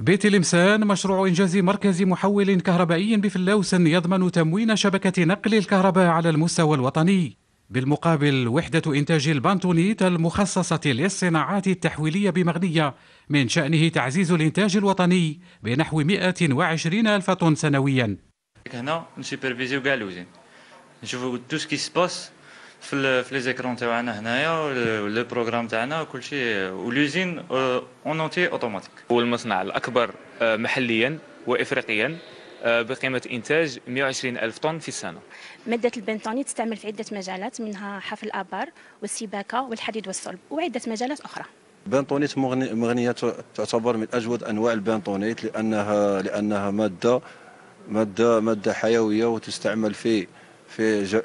بيت الإمسان مشروع إنجاز مركز محول كهربائي بفلوس يضمن تموين شبكة نقل الكهرباء على المستوى الوطني بالمقابل وحدة إنتاج البانتونيت المخصصة للصناعات التحويلية بمغنية من شأنه تعزيز الإنتاج الوطني بنحو 120 ألف طن سنويا هنا نسوبرفيزيو كاع الوزن نشوفو تو سكي سباس في في لي زيكرون تاعنا هنايا لي بروغرام تاعنا كل شيء ولوزين اون اونتي اوتوماتيك هو المصنع الاكبر euh، محليا وافريقيا euh، بقيمة إنتاج 120 ألف طن في السنة مادة البنتوني تستعمل في عدة مجالات منها حفر الآبار والسباكة والحديد والصلب وعدة مجالات أخرى بنتونيت مغنية تعتبر من أجود أنواع البنتونيت لأنها لأنها مادة مادة مادة حيوية وتستعمل في في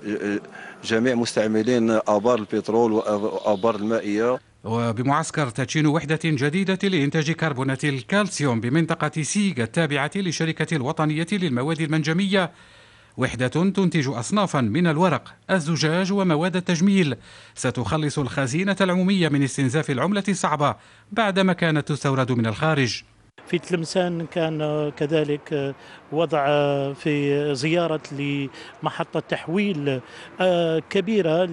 جميع مستعملين ابار البترول وابار المائيه وبمعسكر تدشين وحدة جديدة لإنتاج كربونات الكالسيوم بمنطقة سيغ التابعة للشركة الوطنية للمواد المنجمية وحدة تنتج أصنافا من الورق، الزجاج ومواد التجميل ستخلص الخزينة العمومية من استنزاف العملة الصعبة بعدما كانت تستورد من الخارج في تلمسان كان كذلك آه، وضع في زيارة لمحطة تحويل آه، كبيرة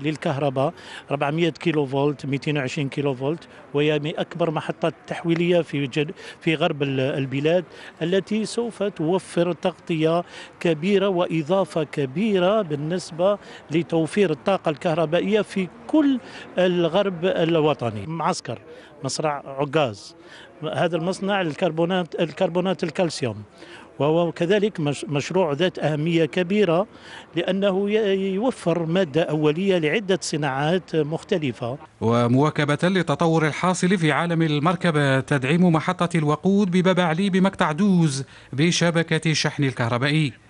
للكهرباء 400 كيلو فولت 220 كيلو فولت وهي من أكبر محطات تحويلية في في غرب البلاد التي سوف توفر تغطية كبيرة وإضافة كبيرة بالنسبة لتوفير الطاقة الكهربائية في كل الغرب الوطني معسكر مصرع عقاز هذا المصنع الكربونات الكربونات الكالسيوم وهو كذلك مشروع ذات أهمية كبيرة لأنه يوفر مادة أولية لعدة صناعات مختلفة ومواكبة للتطور الحاصل في عالم المركبة تدعيم محطة الوقود بباب علي بمقطع دوز بشبكة الشحن الكهربائي